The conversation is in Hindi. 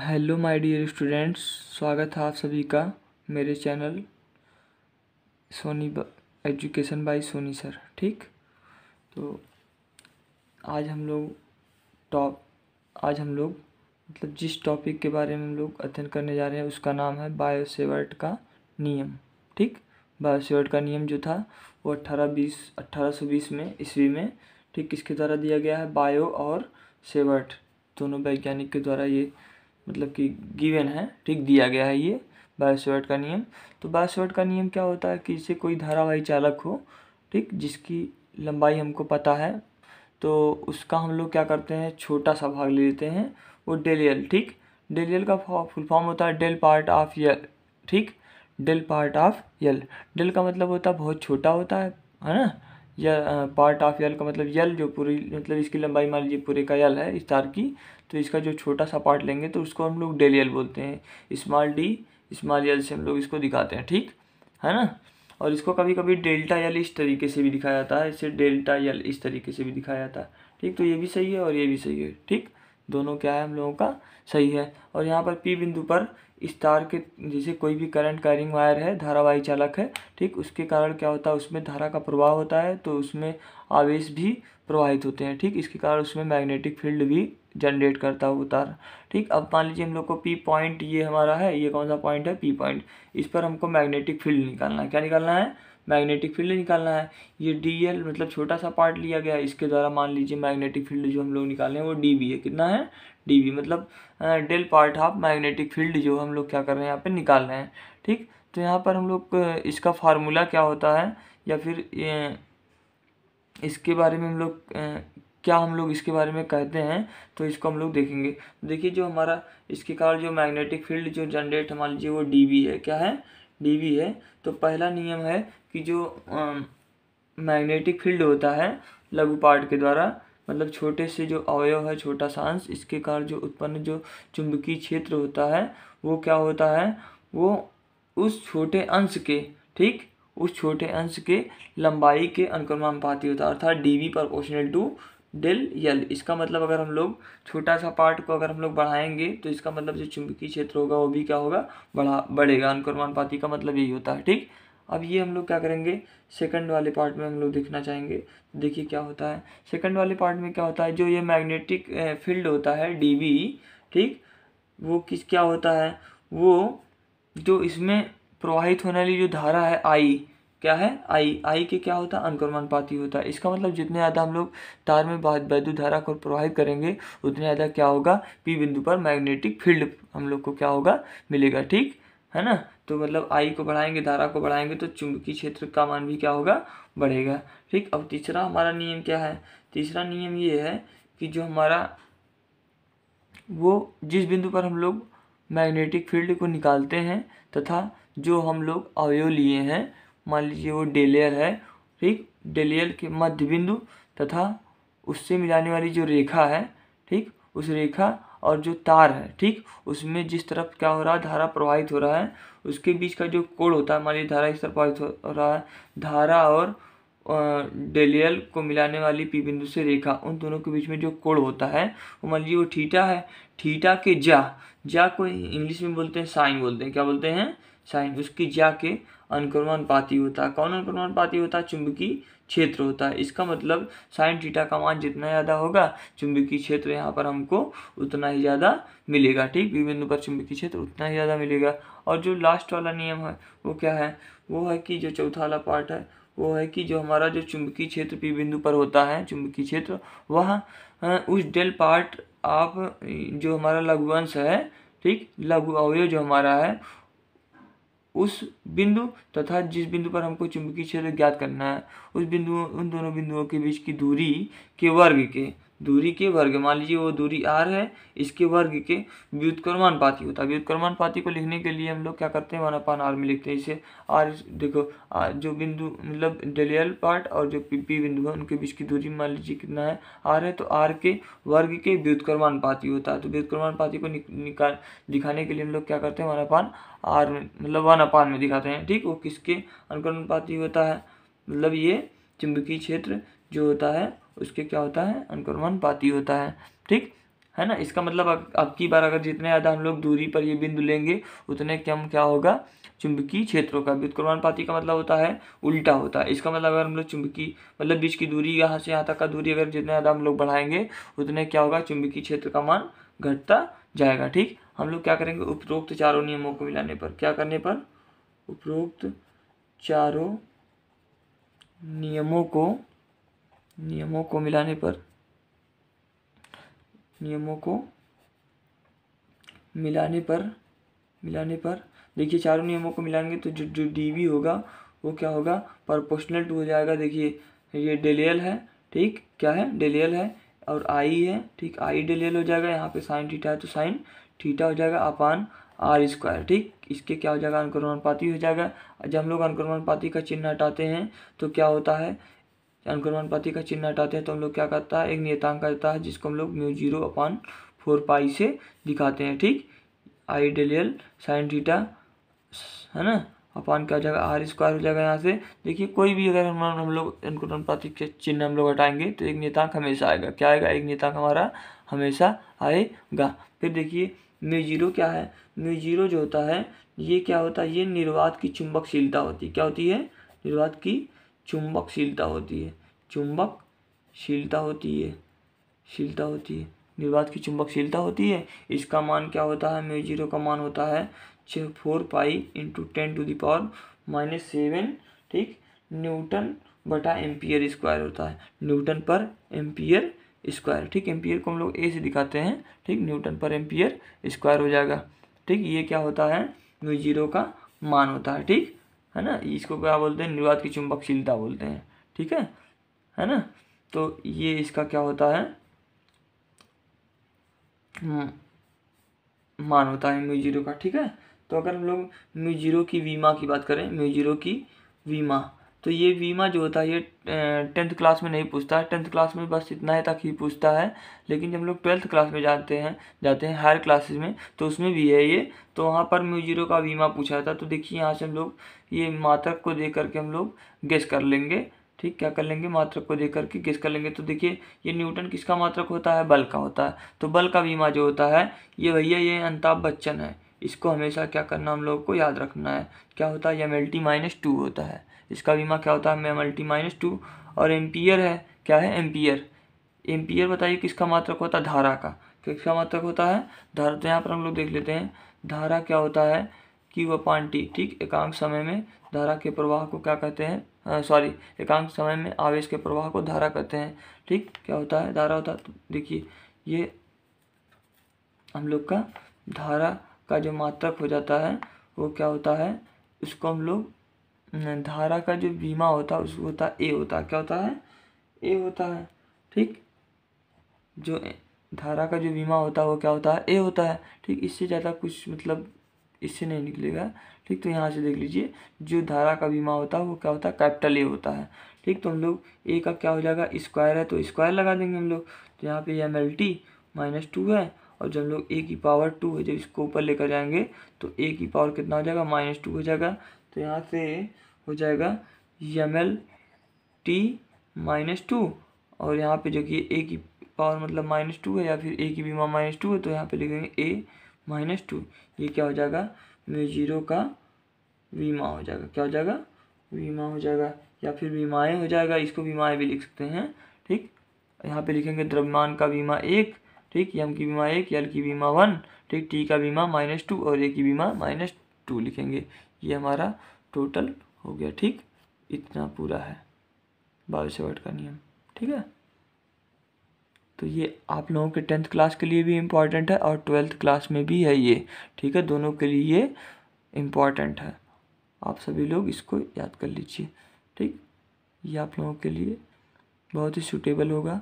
हेलो माय डियर स्टूडेंट्स स्वागत है आप सभी का मेरे channel Soni education by Soni sir ठीक तो आज हम लोग टॉप आज हम लोग मतलब जिस टॉपिक के बारे में हम लोग अध्ययन करने जा रहे हैं उसका नाम है बायोसेवर्ट का नियम ठीक बायोसेवर्ट का नियम जो था वो अट्ठारह बीस अट्ठारह सौ बीस में ईस्वी में ठीक किसके द्वारा दिया गया है बायो और सेवर्ट दोनों वैज्ञानिक के द्वारा ये मतलब कि गिवन है ठीक दिया गया है ये बायोसवर्ट का नियम तो बायोसवर्ट का नियम क्या होता है कि जैसे कोई धारावाही चालक हो ठीक जिसकी लंबाई हमको पता है तो उसका हम लोग क्या करते हैं छोटा सा भाग ले लेते हैं वो डेलियल ठीक डेलियल का फुल फॉर्म होता है डेल पार्ट ऑफ यल ठीक del part of l del का मतलब होता है बहुत छोटा होता है है ना या पार्ट ऑफ यल का मतलब यल जो पूरी मतलब इसकी लंबाई मान लीजिए पूरे का यल है इस तार की तो इसका जो छोटा सा पार्ट लेंगे तो उसको हम लोग डेल यल बोलते हैं स्मॉल डी स्मॉल यल से हम लोग इसको दिखाते हैं ठीक है ना और इसको कभी कभी डेल्टा यल इस तरीके से भी दिखाया जाता है इसे डेल्टा यल इस तरीके से भी दिखाया जाता है ठीक तो ये भी सही है और ये भी सही है ठीक दोनों क्या है हम लोगों का सही है और यहाँ पर पी बिंदु पर इस तार के जैसे कोई भी करंट कैरिंग वायर है धारावाही चालक है ठीक उसके कारण क्या होता है उसमें धारा का प्रवाह होता है तो उसमें आवेश भी प्रवाहित होते हैं ठीक इसके कारण उसमें मैग्नेटिक फील्ड भी जनरेट करता है वो तार ठीक अब मान लीजिए हम लोग को पी पॉइंट ये हमारा है ये कौन सा पॉइंट है पी पॉइंट इस पर हमको मैग्नेटिक फील्ड निकालना है क्या निकालना है मैग्नेटिक फील्ड निकालना है ये डी एल मतलब छोटा सा पार्ट लिया गया है इसके द्वारा मान लीजिए मैग्नेटिक फील्ड जो हम लोग निकाल रहे हैं वो डी बी है कितना है डी बी मतलब del part of magnetic field जो हम लोग क्या कर रहे हैं यहाँ पर निकाल रहे हैं ठीक तो यहाँ पर हम लोग इसका फार्मूला क्या होता है या फिर इसके बारे में हम लोग क्या हम लोग इसके बारे में कहते हैं तो इसको हम लोग देखेंगे देखिए जो हमारा इसके कारण जो मैग्नेटिक फील्ड जो जनरेट मान लीजिए वो डी है क्या है डी है तो पहला नियम है कि जो मैग्नेटिक फील्ड होता है लघु पार्ट के द्वारा मतलब छोटे से जो अवयव है छोटा सांस इसके कारण जो उत्पन्न जो चुंबकीय क्षेत्र होता है वो क्या होता है वो उस छोटे अंश के ठीक उस छोटे अंश के लंबाई के अनुक्रमानुपाती होता है अर्थात d v proportional to del l इसका मतलब अगर हम लोग छोटा सा पार्ट को अगर हम लोग बढ़ाएंगे तो इसका मतलब जो चुंबकीय क्षेत्र होगा वो भी क्या होगा बढ़ा बढ़ेगा अनुक्रमानुपाती का मतलब यही होता है ठीक अब ये हम लोग क्या करेंगे सेकंड वाले पार्ट में हम लोग देखना चाहेंगे देखिए क्या होता है सेकंड वाले पार्ट में क्या होता है जो ये मैग्नेटिक फील्ड होता है डी ठीक वो किस क्या होता है वो जो इसमें प्रवाहित होने वाली जो धारा है आई क्या है आई आई के क्या होता है अनुक्रमणपाती होता है इसका मतलब जितने ज़्यादा हम लोग तार में वैद्युत धारा को प्रवाहित करेंगे उतने ज़्यादा क्या होगा पी बिंदु पर मैग्नेटिक फील्ड हम लोग को क्या होगा मिलेगा ठीक है ना तो मतलब आई को बढ़ाएंगे धारा को बढ़ाएंगे तो चुंबकीय क्षेत्र का मान भी क्या होगा बढ़ेगा ठीक अब तीसरा हमारा नियम क्या है तीसरा नियम ये है कि जो हमारा वो जिस बिंदु पर हम लोग मैग्नेटिक फील्ड को निकालते हैं तथा जो हम लोग अवयव लिए हैं मान लीजिए वो डेलियर है ठीक डेलियर के मध्य बिंदु तथा उससे मिलाने वाली जो रेखा है ठीक उस रेखा और जो तार है ठीक उसमें जिस तरफ क्या हो रहा है धारा प्रवाहित हो रहा है उसके बीच का जो कोण होता है मान लीजिए धारा इस तरफ प्रवाहित हो रहा है धारा और डेलियल को मिलाने वाली पी बिंदु से रेखा उन दोनों के बीच में जो कोण होता है वो मान लीजिए वो ठीटा है ठीटा के जा जा को इंग्लिश में बोलते हैं साइन बोलते हैं क्या बोलते हैं साइन उसकी जाके के अनुक्रमानुपाती होता है कौन अनुक्रमानुपाती होता है चुंबकीय क्षेत्र होता है इसका मतलब साइन टीटा का मान जितना ज़्यादा होगा चुंबकीय क्षेत्र यहाँ पर हमको उतना ही ज़्यादा मिलेगा ठीक विभिन्न बिंदु पर चुंबकीय क्षेत्र उतना ही ज़्यादा मिलेगा और जो लास्ट वाला नियम है वो क्या है वो है कि जो चौथा वाला पार्ट है वो है कि जो हमारा जो चुंबकीय क्षेत्र पी बिंदु पर होता है चुंबकीय क्षेत्र वह उस डेल पार्ट आप जो हमारा लघुवंश है ठीक लघु अवयव जो हमारा है उस बिंदु तथा जिस बिंदु पर हमको चुंबकीय क्षेत्र ज्ञात करना है उस बिंदुओं उन दोनों बिंदुओं के बीच की दूरी के वर्ग के दूरी के वर्ग मान लीजिए वो दूरी आर है इसके वर्ग के पाती होता तो है पाती को लिखने के लिए हम लोग क्या करते हैं वन अपान आर में लिखते हैं इसे आर देखो आर जो बिंदु मतलब डेलियल पार्ट और जो पी पी बिंदु है उनके बीच की दूरी मान लीजिए कितना है आर है तो आर के वर्ग के पाती होता है तो पाती को निकाल दिखाने के लिए हम लोग क्या करते हैं वन अपान आर में मतलब वन अपान में दिखाते हैं ठीक वो किसके अनुक्रमानुपाती होता है मतलब ये चुंबकीय क्षेत्र जो होता है उसके क्या होता है अनुक्रमण पाती होता है ठीक है ना इसका मतलब अब की बार अगर जितने ज़्यादा हम लोग दूरी पर ये बिंदु लेंगे उतने कम क्या होगा चुंबकीय क्षेत्रों का तो पाती का मतलब होता है उल्टा होता है इसका मतलब अगर हम लोग चुंबकीय मतलब बीच की दूरी यहाँ से यहाँ तक का दूरी अगर जितने ज़्यादा हम लोग बढ़ाएंगे उतने क्या होगा चुंबकीय क्षेत्र का मान घटता जाएगा ठीक हम लोग क्या करेंगे उपरोक्त चारों नियमों को मिलाने पर क्या करने पर उपरोक्त चारों नियमों को नियमों को मिलाने पर नियमों को मिलाने पर मिलाने पर देखिए चारों नियमों को मिलाएंगे तो जो जो डी होगा वो क्या होगा प्रोपोर्शनल टू हो जाएगा देखिए ये डेलियल है ठीक क्या है डेलियल है और आई है ठीक आई डेलियल हो जाएगा यहाँ पे साइन थीटा है तो साइन थीटा हो जाएगा अपान आर स्क्वायर ठीक इसके क्या हो जाएगा अनुक्रमणपाती हो जाएगा जब हम लोग अनुक्रमणपाती का चिन्ह हटाते हैं तो क्या होता है अनुक्रमणपाती का चिन्ह हटाते हैं तो हम लोग क्या करता है एक नियतांक करता है जिसको हम लोग mu zero upon four pi से दिखाते हैं ठीक I del l sine theta है ना अपान क्या हो जाएगा आर स्क्वायर हो जाएगा यहाँ से देखिए कोई भी अगर हम हम लोग अनुक्रमणपाती के चिन्ह हम लोग हटाएंगे तो एक नियतांक हमेशा आएगा क्या आएगा एक नियतांक हमारा हमेशा आएगा फिर देखिए म्यू जीरो क्या है म्यू जीरो जो होता है ये क्या होता है ये निर्वात की चुंबकशीलता होती है क्या होती है निर्वात की चुंबकशीलता होती है चुंबकशीलता होती है शीलता होती है निर्वात की चुंबकशीलता होती है इसका मान क्या होता है म्यू जीरो का मान होता है छः four pi into ten to the power minus seven ठीक न्यूटन बटा एम्पियर स्क्वायर होता है न्यूटन पर एम्पियर स्क्वायर ठीक एम्पियर को हम लोग ए से दिखाते हैं ठीक न्यूटन पर एम्पियर स्क्वायर हो जाएगा ठीक ये क्या होता है म्यू जीरो का मान होता है ठीक है ना इसको क्या बोलते हैं निर्वात की चुंबकशीलता बोलते हैं ठीक है है ना तो ये इसका क्या होता है हम्म, मान होता है म्यू जीरो का ठीक है तो अगर हम लोग म्यू जीरो की वीमा की बात करें म्यू जीरो की वीमा तो ये वीमा जो होता है ये टेंथ क्लास में नहीं पूछता है टेंथ क्लास में बस इतना ही तक ही पूछता है लेकिन जब लोग ट्वेल्थ क्लास में जाते हैं जाते हैं हायर क्लासेस में तो उसमें भी है ये तो वहाँ पर म्यू जीरो का वीमा पूछा था तो देखिए यहाँ से हम लोग ये मात्रक को देख करके हम लोग गेस कर लेंगे ठीक क्या कर लेंगे मात्रक को देख करके गेस कर लेंगे तो देखिए ये न्यूटन किसका मात्रक होता है बल का होता है तो बल का बीमा जो होता है ये भैया ये अमिताभ बच्चन है इसको हमेशा क्या करना हम लोग को याद रखना है क्या होता है एम एल माइनस टू होता है इसका बीमा क्या होता है मल्टी माइनस टू और एम्पियर है क्या है एम्पियर एम्पियर बताइए किसका मात्रक होता है धारा का किसका मात्रक होता है धारा तो यहाँ पर हम लोग देख लेते हैं धारा क्या होता है कि वह पांटी ठीक एकांक समय में धारा के प्रवाह को क्या कहते हैं सॉरी एकांक समय में आवेश के प्रवाह को धारा कहते हैं ठीक क्या होता है धारा होता है तो देखिए ये हम लोग का धारा का जो मात्रक हो जाता है वो क्या होता है उसको हम लोग धारा का जो बीमा होता है उसको होता है ए होता है क्या होता है ए होता है ठीक जो धारा का जो बीमा होता है वो क्या होता है ए होता है ठीक इससे ज़्यादा कुछ मतलब इससे नहीं निकलेगा ठीक तो यहाँ से देख लीजिए जो धारा का बीमा होता है वो क्या होता है कैपिटल ए होता है ठीक तो हम लोग ए का क्या हो जाएगा स्क्वायर है तो स्क्वायर लगा देंगे हम लोग तो यहाँ पे M L T minus two है और जब हम लोग ए की पावर टू है जब इसको ऊपर लेकर जाएंगे तो ए की पावर कितना हो जाएगा माइनस टू हो जाएगा तो यहाँ से हो जाएगा M L T minus two और यहाँ पे जो कि ए की पावर मतलब माइनस टू है या फिर ए की बीमा माइनस टू है तो यहाँ पे लिखेंगे ए माइनस टू ये क्या हो जाएगा म्यू जीरो का बीमा हो जाएगा क्या हो जाएगा बीमा हो जाएगा या फिर बीमाएँ हो जाएगा इसको बीमाएँ भी लिख सकते हैं ठीक यहाँ पे लिखेंगे द्रव्यमान का बीमा एक ठीक यम की बीमा एक यल की बीमा वन ठीक टी का बीमा माइनस टू और ए की बीमा माइनस टू लिखेंगे ये हमारा टोटल हो गया ठीक इतना पूरा है बाईस वर्ड का नियम ठीक है तो ये आप लोगों के टेंथ क्लास के लिए भी इम्पॉर्टेंट है और ट्वेल्थ क्लास में भी है ये ठीक है दोनों के लिए ये इम्पॉर्टेंट है आप सभी लोग इसको याद कर लीजिए ठीक ये आप लोगों के लिए बहुत ही सूटेबल होगा